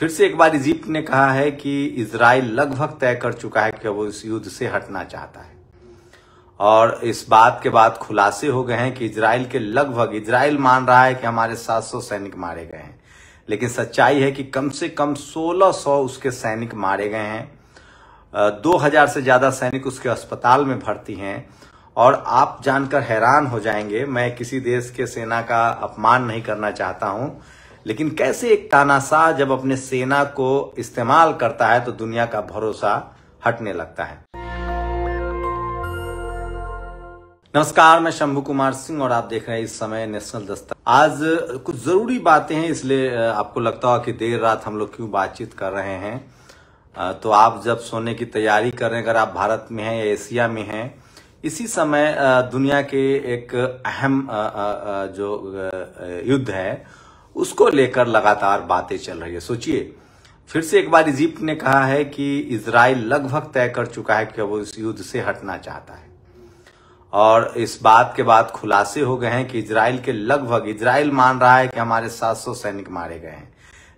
फिर से एक बार इजिप्ट ने कहा है कि इसराइल लगभग तय कर चुका है कि वो इस युद्ध से हटना चाहता है और इस बात के बाद खुलासे हो गए हैं कि इसराइल के लगभग इसराइल मान रहा है कि हमारे 700 सैनिक मारे गए हैं लेकिन सच्चाई है कि कम से कम 1600 उसके सैनिक मारे गए हैं 2000 से ज़्यादा सैनिक उसके अस्पताल में भर्ती हैं और आप जानकर हैरान हो जाएंगे मैं किसी देश के सेना का अपमान नहीं करना चाहता हूं लेकिन कैसे एक तानाशाह जब अपने सेना को इस्तेमाल करता है तो दुनिया का भरोसा हटने लगता है नमस्कार मैं शंभू कुमार सिंह और आप देख रहे हैं इस समय नेशनल दस्तक आज कुछ जरूरी बातें हैं इसलिए आपको लगता होगा कि देर रात हम लोग क्यों बातचीत कर रहे हैं तो आप जब सोने की तैयारी कर रहे हैं अगर आप भारत में हैं या एशिया में हैं इसी समय दुनिया के एक अहम जो युद्ध है उसको लेकर लगातार बातें चल रही है सोचिए फिर से एक बार इजिप्ट ने कहा है कि इसराइल लगभग तय कर चुका है कि वो इस युद्ध से हटना चाहता है और इस बात के बाद खुलासे हो गए हैं कि इसराइल के लगभग इसराइल मान रहा है कि हमारे 700 सैनिक मारे गए हैं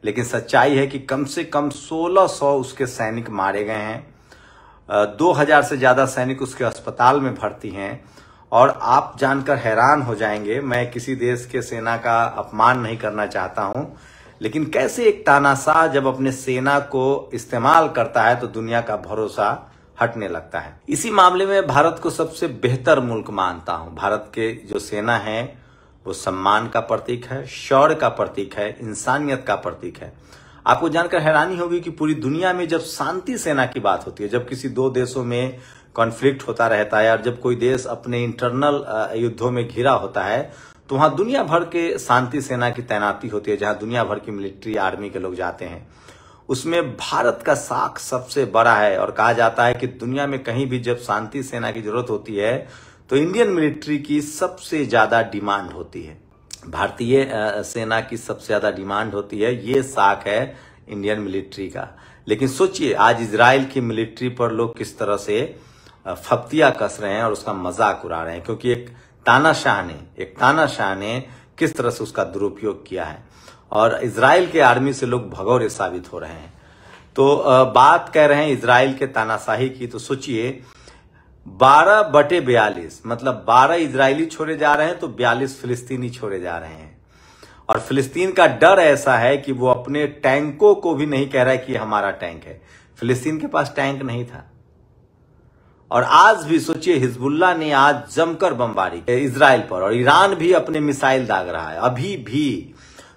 लेकिन सच्चाई है कि कम से कम 1600 उसके सैनिक मारे गए हैं 2000 से ज़्यादा सैनिक उसके अस्पताल में भर्ती हैं और आप जानकर हैरान हो जाएंगे मैं किसी देश के सेना का अपमान नहीं करना चाहता हूं लेकिन कैसे एक तानाशाह जब अपने सेना को इस्तेमाल करता है तो दुनिया का भरोसा हटने लगता है इसी मामले में भारत को सबसे बेहतर मुल्क मानता हूं भारत के जो सेना है वो सम्मान का प्रतीक है शौर्य का प्रतीक है इंसानियत का प्रतीक है आपको जानकर हैरानी होगी कि पूरी दुनिया में जब शांति सेना की बात होती है जब किसी दो देशों में कॉन्फ्लिक्ट होता रहता है और जब कोई देश अपने इंटरनल युद्धों में घिरा होता है तो वहां दुनिया भर के शांति सेना की तैनाती होती है जहां दुनिया भर की मिलिट्री आर्मी के लोग जाते हैं उसमें भारत का साख सबसे बड़ा है और कहा जाता है कि दुनिया में कहीं भी जब शांति सेना की जरूरत होती है तो इंडियन मिलिट्री की सबसे ज्यादा डिमांड होती है भारतीय सेना की सबसे ज्यादा डिमांड होती है ये साख है इंडियन मिलिट्री का लेकिन सोचिए आज इसराइल की मिलिट्री पर लोग किस तरह से फप्तियां कस रहे हैं और उसका मजाक उड़ा रहे हैं क्योंकि एक तानाशाह ने एक तानाशाह ने किस तरह से उसका दुरुपयोग किया है और इसराइल के आर्मी से लोग भगौरे साबित हो रहे हैं तो बात कह रहे हैं इसराइल के तानाशाही की तो सोचिए बारह बटे बयालीस मतलब बारह इसराइली छोड़े जा रहे हैं तो बयालीस फिलिस्तीनी छोड़े जा रहे हैं और फिलिस्तीन का डर ऐसा है कि वो अपने टैंकों को भी नहीं कह रहा है कि हमारा टैंक है फिलिस्तीन के पास टैंक नहीं था और आज भी सोचिए हिजबुल्ला ने आज जमकर बमबारी इसराइल पर और ईरान भी अपने मिसाइल दाग रहा है अभी भी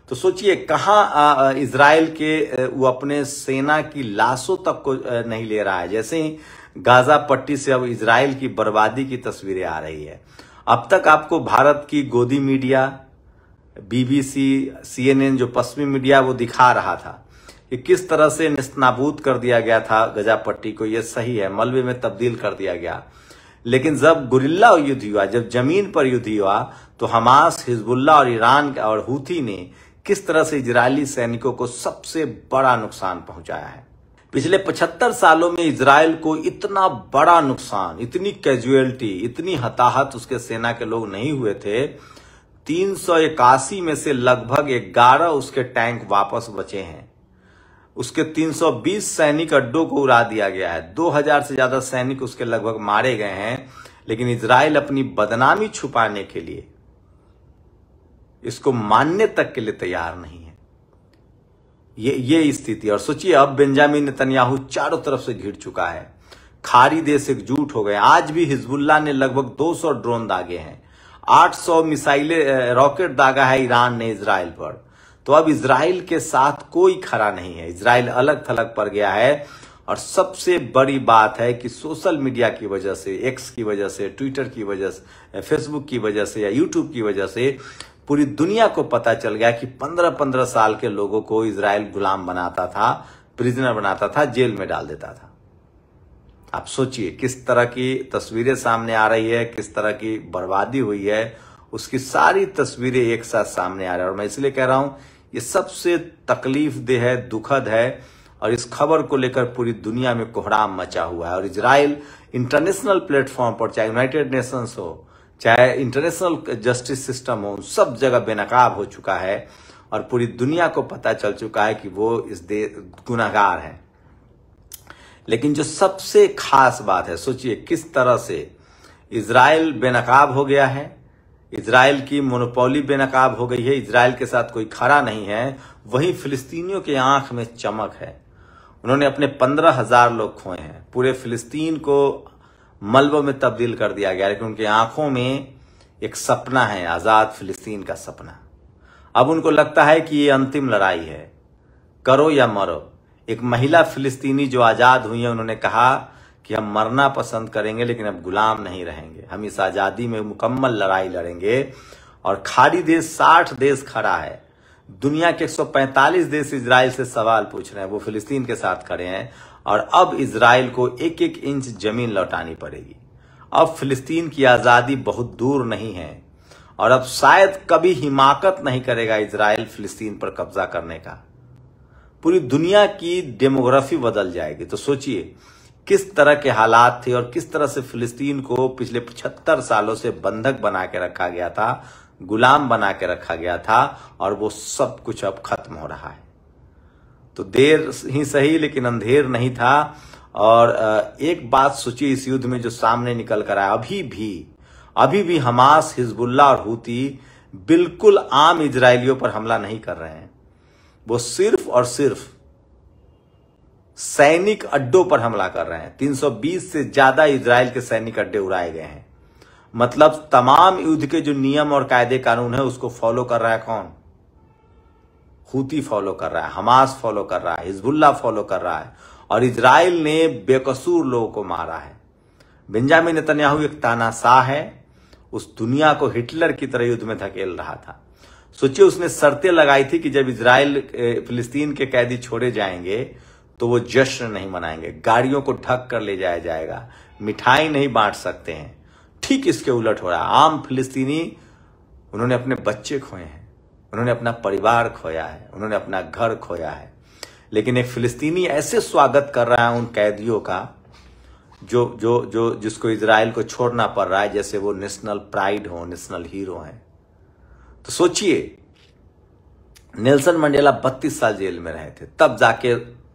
तो सोचिए कहाँ इसराइल के वो अपने सेना की लाशों तक को नहीं ले रहा है जैसे ही गाजा पट्टी से अब इसराइल की बर्बादी की तस्वीरें आ रही है अब तक आपको भारत की गोदी मीडिया बीबीसी सीएनएन जो पश्चिमी मीडिया वो दिखा रहा था कि किस तरह से निस्नाबूद कर दिया गया था गजापट्टी को यह सही है मलबे में तब्दील कर दिया गया लेकिन जब गुरिल्ला युद्ध हुआ जब जमीन पर युद्ध हुआ तो हमास हिजबुल्ला और ईरान और हूथी ने किस तरह से इजरायली सैनिकों को सबसे बड़ा नुकसान पहुंचाया है पिछले 75 सालों में इसराइल को इतना बड़ा नुकसान इतनी कैजुअलिटी इतनी हताहत उसके सेना के लोग नहीं हुए थे तीन में से लगभग ग्यारह उसके टैंक वापस बचे हैं उसके 320 सैनिक अड्डों को उड़ा दिया गया है 2000 से ज्यादा सैनिक उसके लगभग मारे गए हैं लेकिन इसराइल अपनी बदनामी छुपाने के लिए इसको मानने तक के लिए तैयार नहीं है ये ये स्थिति और सोचिए अब बेंजामिन नेतन्याहू चारों तरफ से घिर चुका है खारी देश एकजुट हो गए आज भी हिजबुल्ला ने लगभग 200 ड्रोन दागे हैं 800 मिसाइलें रॉकेट दागा है ईरान ने इसराइल पर तो अब इसराइल के साथ कोई खड़ा नहीं है इसराइल अलग थलग पड़ गया है और सबसे बड़ी बात है कि सोशल मीडिया की वजह से एक्स की वजह से ट्विटर की वजह से फेसबुक की वजह से या यूट्यूब की वजह से पूरी दुनिया को पता चल गया कि पंद्रह पंद्रह साल के लोगों को इसराइल गुलाम बनाता था प्रिजनर बनाता था जेल में डाल देता था आप सोचिए किस तरह की तस्वीरें सामने आ रही है किस तरह की बर्बादी हुई है उसकी सारी तस्वीरें एक साथ सामने आ रही है और मैं इसलिए कह रहा हूं ये सबसे तकलीफ देह है दुखद है और इस खबर को लेकर पूरी दुनिया में कोहराम मचा हुआ है और इसराइल इंटरनेशनल प्लेटफॉर्म पर चाहे यूनाइटेड नेशंस हो चाहे इंटरनेशनल जस्टिस सिस्टम हो सब जगह बेनकाब हो चुका है और पूरी दुनिया को पता चल चुका है कि वो इस गुनागार है लेकिन जो सबसे खास बात है सोचिए किस तरह से इसराइल बेनकाब हो गया है इसराइल की मोनोपोली बेनकाब हो गई है इसराइल के साथ कोई खड़ा नहीं है वहीं फिलिस्तीनियों के आंख में चमक है उन्होंने अपने पंद्रह हजार लोग खोए हैं पूरे फिलिस्तीन को मलबों में तब्दील कर दिया गया लेकिन उनकी आंखों में एक सपना है आज़ाद फिलिस्तीन का सपना अब उनको लगता है कि ये अंतिम लड़ाई है करो या मरो एक महिला फिलिस्तीनी जो आज़ाद हुई है उन्होंने कहा कि हम मरना पसंद करेंगे लेकिन अब गुलाम नहीं रहेंगे हम इस आज़ादी में मुकम्मल लड़ाई लड़ेंगे और खाड़ी देश साठ देश खड़ा है दुनिया के 145 देश इसराइल से सवाल पूछ रहे हैं वो फिलिस्तीन के साथ खड़े हैं और अब इसराइल को एक एक इंच जमीन लौटानी पड़ेगी अब फिलिस्तीन की आज़ादी बहुत दूर नहीं है और अब शायद कभी हिमाकत नहीं करेगा इसराइल फिलिस्तीन पर कब्जा करने का पूरी दुनिया की डेमोग्राफी बदल जाएगी तो सोचिए किस तरह के हालात थे और किस तरह से फिलिस्तीन को पिछले पचहत्तर सालों से बंधक बना के रखा गया था गुलाम बना के रखा गया था और वो सब कुछ अब खत्म हो रहा है तो देर ही सही लेकिन अंधेर नहीं था और एक बात सोचिए इस युद्ध में जो सामने निकल कर आया अभी भी अभी भी हमास हिजबुल्ला और हूती बिल्कुल आम इजरायलियों पर हमला नहीं कर रहे हैं वो सिर्फ और सिर्फ सैनिक अड्डों पर हमला कर रहे हैं 320 से ज्यादा इसराइल के सैनिक अड्डे उड़ाए गए हैं मतलब तमाम युद्ध के जो नियम और कायदे कानून है उसको फॉलो कर रहा है कौन हूती फॉलो कर रहा है हमास फॉलो कर रहा है हिजबुल्ला फॉलो कर रहा है और इसराइल ने बेकसूर लोगों को मारा है बेंजामिन नेतन्याहू एक तानाशाह है उस दुनिया को हिटलर की तरह युद्ध में धकेल रहा था सोचिए उसने शर्तें लगाई थी कि जब इसराइल फिलिस्तीन के कैदी छोड़े जाएंगे तो वो जश्न नहीं मनाएंगे गाड़ियों को ढक कर ले जाया जाएगा मिठाई नहीं बांट सकते हैं ठीक इसके उलट हो रहा है आम फिलिस्तीनी उन्होंने अपने बच्चे खोए हैं उन्होंने अपना परिवार खोया है उन्होंने अपना घर खोया है लेकिन एक फिलिस्तीनी ऐसे स्वागत कर रहा है उन कैदियों का जो जो जो जिसको इसराइल को छोड़ना पड़ रहा है जैसे वो नेशनल प्राइड हो नेशनल हीरो हैं तो सोचिए नेल्सन मंडेला बत्तीस साल जेल में रहे थे तब जाके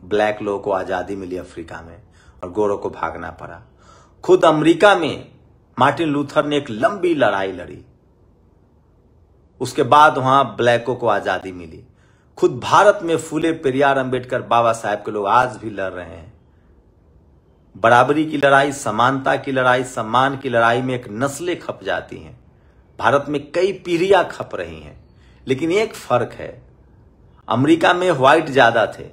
ब्लैक लोगों को आज़ादी मिली अफ्रीका में और गोरों को भागना पड़ा खुद अमेरिका में मार्टिन लूथर ने एक लंबी लड़ाई लड़ी उसके बाद वहां ब्लैकों को आज़ादी मिली खुद भारत में फूले पेरियार अंबेडकर बाबा साहेब के लोग आज भी लड़ रहे हैं बराबरी की लड़ाई समानता की लड़ाई सम्मान की लड़ाई में एक नस्लें खप जाती हैं भारत में कई पीढ़ियां खप रही हैं लेकिन एक फर्क है अमेरिका में व्हाइट ज्यादा थे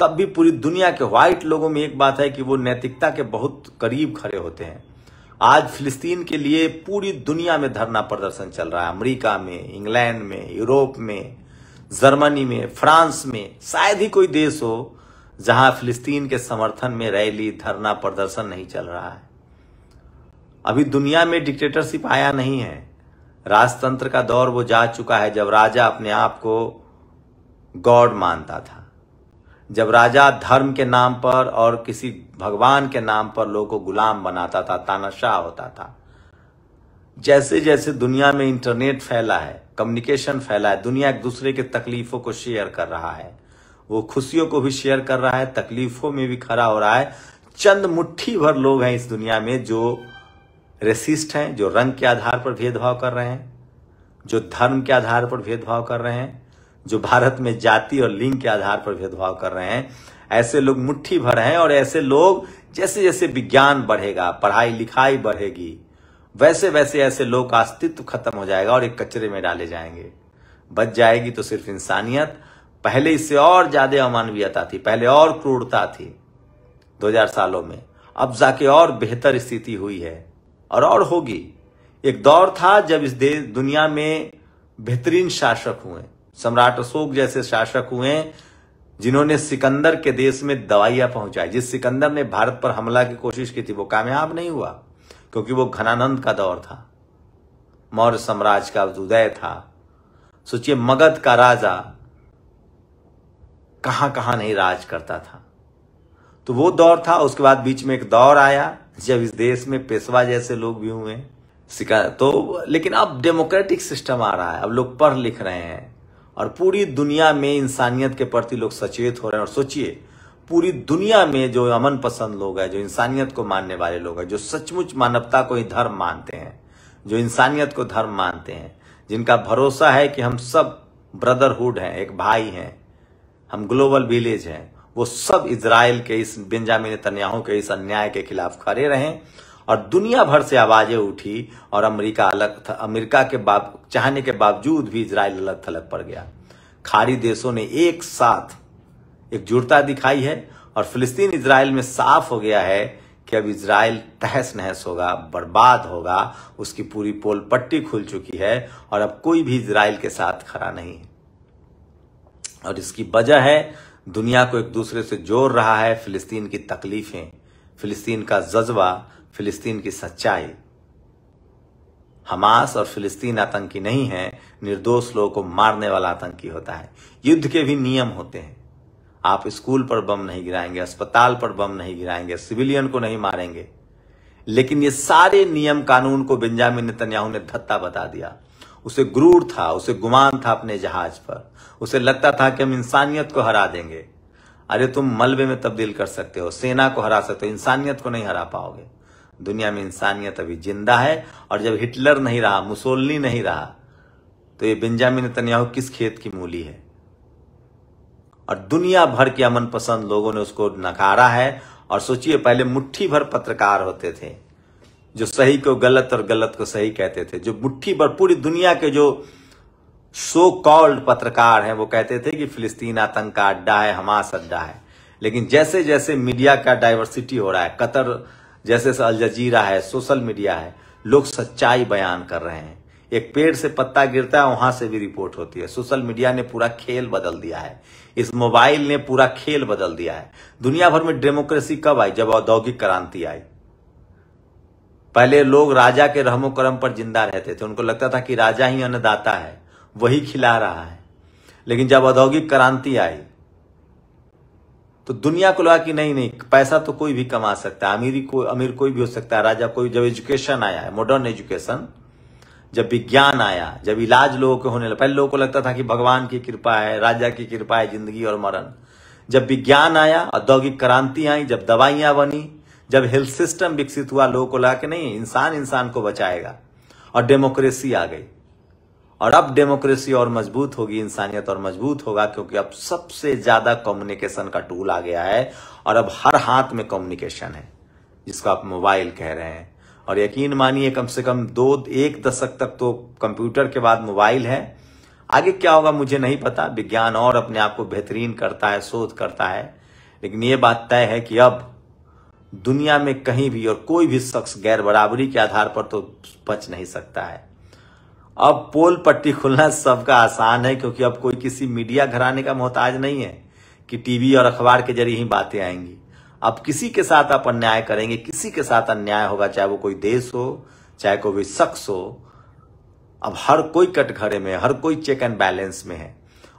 तब भी पूरी दुनिया के व्हाइट लोगों में एक बात है कि वो नैतिकता के बहुत करीब खड़े होते हैं आज फिलिस्तीन के लिए पूरी दुनिया में धरना प्रदर्शन चल रहा है अमेरिका में इंग्लैंड में यूरोप में जर्मनी में फ्रांस में शायद ही कोई देश हो जहां फिलिस्तीन के समर्थन में रैली धरना प्रदर्शन नहीं चल रहा है अभी दुनिया में डिक्टेटरशिप आया नहीं है राजतंत्र का दौर वो जा चुका है जब राजा अपने आप को गॉड मानता था जब राजा धर्म के नाम पर और किसी भगवान के नाम पर लोगों को गुलाम बनाता था तानाशाह होता था जैसे जैसे दुनिया में इंटरनेट फैला है कम्युनिकेशन फैला है दुनिया एक दूसरे के तकलीफों को शेयर कर रहा है वो खुशियों को भी शेयर कर रहा है तकलीफों में भी खड़ा हो रहा है चंद मुट्ठी भर लोग हैं इस दुनिया में जो रेसिस्ट हैं जो रंग के आधार पर भेदभाव कर रहे हैं जो धर्म के आधार पर भेदभाव कर रहे हैं जो भारत में जाति और लिंग के आधार पर भेदभाव कर रहे हैं ऐसे लोग मुट्ठी भर हैं और ऐसे लोग जैसे जैसे विज्ञान बढ़ेगा पढ़ाई लिखाई बढ़ेगी वैसे वैसे ऐसे लोग का अस्तित्व खत्म हो जाएगा और एक कचरे में डाले जाएंगे बच जाएगी तो सिर्फ इंसानियत पहले इससे और ज्यादा अमानवीयता थी पहले और क्रूरता थी 2000 सालों में अब जाके और बेहतर स्थिति हुई है और और होगी एक दौर था जब इस देश दुनिया में बेहतरीन शासक हुए सम्राट अशोक जैसे शासक हुए जिन्होंने सिकंदर के देश में दवाइयां पहुंचाई जिस सिकंदर ने भारत पर हमला की कोशिश की थी वो कामयाब नहीं हुआ क्योंकि वो घनानंद का दौर था मौर्य साम्राज्य का उदय था सोचिए मगध का राजा कहां कहां नहीं राज करता था तो वो दौर था उसके बाद बीच में एक दौर आया जब इस देश में पेशवा जैसे लोग भी हुए सिका तो लेकिन अब डेमोक्रेटिक सिस्टम आ रहा है अब लोग पढ़ लिख रहे हैं और पूरी दुनिया में इंसानियत के प्रति लोग सचेत हो रहे हैं और सोचिए पूरी दुनिया में जो अमन पसंद लोग हैं जो इंसानियत को मानने वाले लोग हैं जो सचमुच मानवता को ही धर्म मानते हैं जो इंसानियत को धर्म मानते हैं जिनका भरोसा है कि हम सब ब्रदरहुड हैं एक भाई हैं हम ग्लोबल विलेज हैं वो सब इसराइल के इस बेंजामिन तन्याहू के इस अन्याय के खिलाफ खड़े रहें और दुनिया भर से आवाजें उठी और अमेरिका अलग अमेरिका के बाब चाहने के बावजूद भी इसराइल अलग थलग पड़ गया खाड़ी देशों ने एक साथ एकजुटता दिखाई है और फिलिस्तीन इसराइल में साफ हो गया है कि अब इसराइल तहस नहस होगा बर्बाद होगा उसकी पूरी पोल पट्टी खुल चुकी है और अब कोई भी इसराइल के साथ खड़ा नहीं है और इसकी वजह है दुनिया को एक दूसरे से जोड़ रहा है फिलिस्तीन की तकलीफें फिलिस्तीन का जज्बा फिलिस्तीन की सच्चाई हमास और फिलिस्तीन आतंकी नहीं है निर्दोष लोगों को मारने वाला आतंकी होता है युद्ध के भी नियम होते हैं आप स्कूल पर बम नहीं गिराएंगे अस्पताल पर बम नहीं गिराएंगे सिविलियन को नहीं मारेंगे लेकिन ये सारे नियम कानून को बेंजामिन नेतन्याहू ने धत्ता बता दिया उसे ग्रूर था उसे गुमान था अपने जहाज पर उसे लगता था कि हम इंसानियत को हरा देंगे अरे तुम मलबे में तब्दील कर सकते हो सेना को हरा सकते हो इंसानियत को नहीं हरा पाओगे दुनिया में इंसानियत अभी जिंदा है और जब हिटलर नहीं रहा मुसोलनी नहीं रहा तो ये बेंजामिन तनियाहू किस खेत की मूली है और दुनिया भर के अमन पसंद लोगों ने उसको नकारा है और सोचिए पहले मुट्ठी भर पत्रकार होते थे जो सही को गलत और गलत को सही कहते थे जो मुट्ठी भर पूरी दुनिया के जो सो कॉल्ड पत्रकार हैं वो कहते थे कि फिलिस्तीन आतंक का अड्डा है हमास अड्डा है लेकिन जैसे जैसे मीडिया का डाइवर्सिटी हो रहा है कतर जैसे अल जजीरा है सोशल मीडिया है लोग सच्चाई बयान कर रहे हैं एक पेड़ से पत्ता गिरता है वहां से भी रिपोर्ट होती है सोशल मीडिया ने पूरा खेल बदल दिया है इस मोबाइल ने पूरा खेल बदल दिया है दुनिया भर में डेमोक्रेसी कब आई जब औद्योगिक क्रांति आई पहले लोग राजा के रहमो करम पर जिंदा रहते थे उनको लगता था कि राजा ही अन्नदाता है वही खिला रहा है लेकिन जब औद्योगिक क्रांति आई तो दुनिया को लगा कि नहीं नहीं पैसा तो कोई भी कमा सकता है अमीरी को अमीर कोई भी हो सकता है राजा कोई जब एजुकेशन आया है मॉडर्न एजुकेशन जब विज्ञान आया जब इलाज लोगों के होने लगा पहले लोगों को लगता था कि भगवान की कृपा है राजा की कृपा है जिंदगी और मरण जब विज्ञान आया औद्योगिक क्रांति आई जब दवाइयां बनी जब हेल्थ सिस्टम विकसित हुआ लोगों को लगा कि नहीं इंसान इंसान को बचाएगा और डेमोक्रेसी आ गई और अब डेमोक्रेसी और मजबूत होगी इंसानियत और मजबूत होगा क्योंकि अब सबसे ज्यादा कम्युनिकेशन का टूल आ गया है और अब हर हाथ में कम्युनिकेशन है जिसको आप मोबाइल कह रहे हैं और यकीन मानिए कम से कम दो एक दशक तक तो कंप्यूटर के बाद मोबाइल है आगे क्या होगा मुझे नहीं पता विज्ञान और अपने आप को बेहतरीन करता है शोध करता है लेकिन ये बात तय है कि अब दुनिया में कहीं भी और कोई भी शख्स गैर बराबरी के आधार पर तो बच नहीं सकता है अब पोल पट्टी खुलना सबका आसान है क्योंकि अब कोई किसी मीडिया घराने का मोहताज नहीं है कि टीवी और अखबार के जरिए ही बातें आएंगी अब किसी के साथ आप अन्याय करेंगे किसी के साथ अन्याय होगा चाहे वो कोई देश हो चाहे कोई शख्स हो अब हर कोई कटघरे में हर कोई चेक एंड बैलेंस में है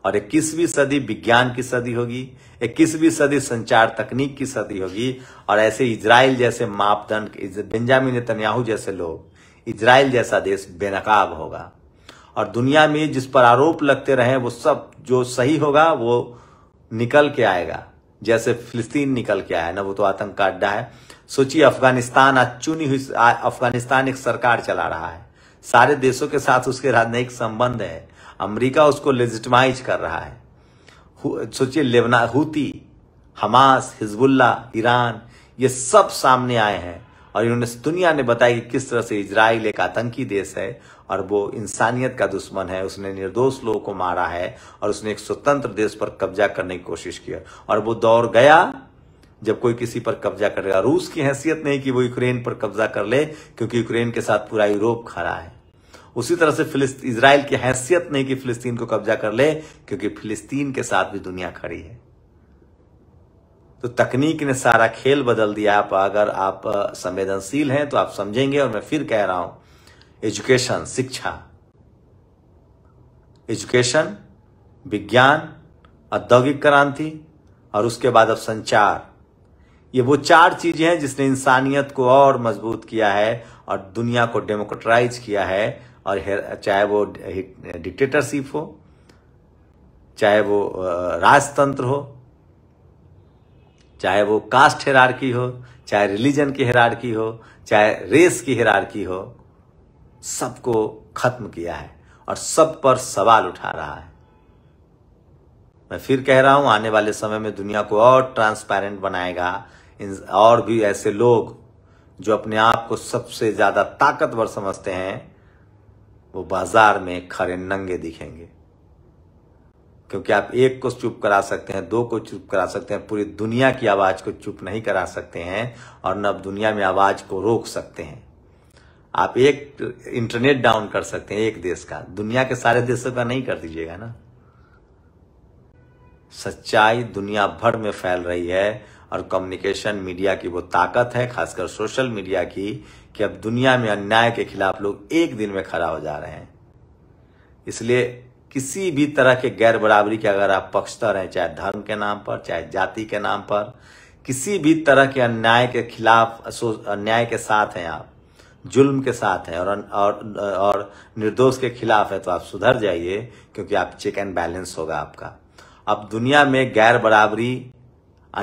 और इक्कीसवीं सदी विज्ञान की सदी होगी इक्कीसवीं सदी संचार तकनीक की सदी होगी और ऐसे इजराइल जैसे मापदंड बेंजामिन नेतन्याहू जैसे लोग इसराइल जैसा देश बेनकाब होगा और दुनिया में जिस पर आरोप लगते रहे वो सब जो सही होगा वो निकल के आएगा जैसे फिलिस्तीन निकल के आया ना वो तो आतंक का अड्डा है सोचिए अफगानिस्तान आज चुनी हुई अफगानिस्तान एक सरकार चला रहा है सारे देशों के साथ उसके राजनयिक संबंध है अमेरिका उसको लेजिटमाइज कर रहा है सोचिए Lebanon Houthi Hamas Hezbollah Iran ये सब सामने आए हैं और इन्होंने दुनिया ने बताया कि किस तरह से इजराइल एक आतंकी देश है और वो इंसानियत का दुश्मन है उसने निर्दोष लोगों को मारा है और उसने एक स्वतंत्र देश पर कब्जा करने की कोशिश किया और वो दौर गया जब कोई किसी पर कब्जा करेगा रूस की हैसियत नहीं कि वो यूक्रेन पर कब्जा कर ले क्योंकि यूक्रेन के साथ पूरा यूरोप खड़ा है उसी तरह से फिलिस्त इसराइल की हैसियत नहीं कि फिलिस्तीन को कब्जा कर ले क्योंकि फिलिस्तीन के साथ भी दुनिया खड़ी है तो तकनीक ने सारा खेल बदल दिया आप अगर आप संवेदनशील हैं तो आप समझेंगे और मैं फिर कह रहा हूं एजुकेशन शिक्षा एजुकेशन विज्ञान औद्योगिक क्रांति और उसके बाद अब संचार ये वो चार चीजें हैं जिसने इंसानियत को और मजबूत किया है और दुनिया को डेमोक्रेटाइज किया है और चाहे वो डिक्टेटरशिप हो चाहे वो राजतंत्र हो चाहे वो कास्ट की हो चाहे रिलीजन की की हो चाहे रेस की की हो सबको खत्म किया है और सब पर सवाल उठा रहा है मैं फिर कह रहा हूं आने वाले समय में दुनिया को और ट्रांसपेरेंट बनाएगा और भी ऐसे लोग जो अपने आप को सबसे ज्यादा ताकतवर समझते हैं वो बाजार में खड़े नंगे दिखेंगे क्योंकि आप एक को चुप करा सकते हैं दो को चुप करा सकते हैं पूरी दुनिया की आवाज़ को चुप नहीं करा सकते हैं और न दुनिया में आवाज़ को रोक सकते हैं आप एक इंटरनेट डाउन कर सकते हैं एक देश का दुनिया के सारे देशों का नहीं कर दीजिएगा ना सच्चाई दुनिया भर में फैल रही है और कम्युनिकेशन मीडिया की वो ताकत है खासकर सोशल मीडिया की कि अब दुनिया में अन्याय के खिलाफ लोग एक दिन में खड़ा हो जा रहे हैं इसलिए किसी भी तरह के गैर बराबरी के अगर आप पक्षधर हैं चाहे धर्म के नाम पर चाहे जाति के नाम पर किसी भी तरह के अन्याय के खिलाफ अन्याय के साथ हैं आप जुल्म के साथ हैं और और और निर्दोष के खिलाफ है तो आप सुधर जाइए क्योंकि आप चेक एंड बैलेंस होगा आपका अब दुनिया में गैर बराबरी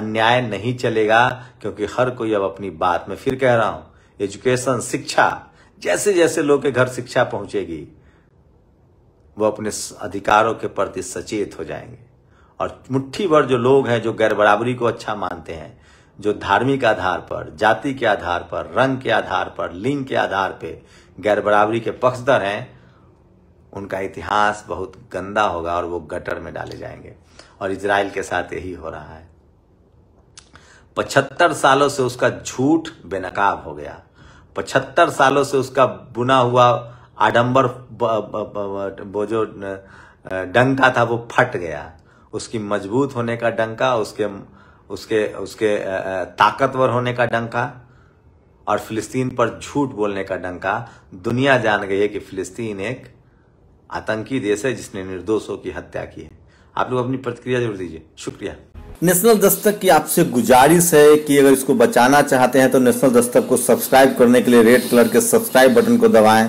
अन्याय नहीं चलेगा क्योंकि हर कोई अब अपनी बात में फिर कह रहा हूं एजुकेशन शिक्षा जैसे जैसे लोग के घर शिक्षा पहुंचेगी वो अपने अधिकारों के प्रति सचेत हो जाएंगे और मुट्ठी भर जो लोग हैं जो गैर बराबरी को अच्छा मानते हैं जो धार्मिक आधार पर जाति के आधार पर रंग के आधार पर लिंग के आधार पर गैर बराबरी के पक्षधर हैं उनका इतिहास बहुत गंदा होगा और वो गटर में डाले जाएंगे और इसराइल के साथ यही हो रहा है पचहत्तर सालों से उसका झूठ बेनकाब हो गया पचहत्तर सालों से उसका बुना हुआ आडंबर वो जो डंका था वो फट गया उसकी मजबूत होने का डंका उसके उसके उसके ताकतवर होने का डंका और फिलिस्तीन पर झूठ बोलने का डंका दुनिया जान गई है कि फिलिस्तीन एक आतंकी देश है जिसने निर्दोषों की हत्या की है आप लोग अपनी प्रतिक्रिया जरूर दीजिए शुक्रिया नेशनल दस्तक की आपसे गुजारिश है कि अगर इसको बचाना चाहते हैं तो नेशनल दस्तक को सब्सक्राइब करने के लिए रेड कलर के सब्सक्राइब बटन को दबाएं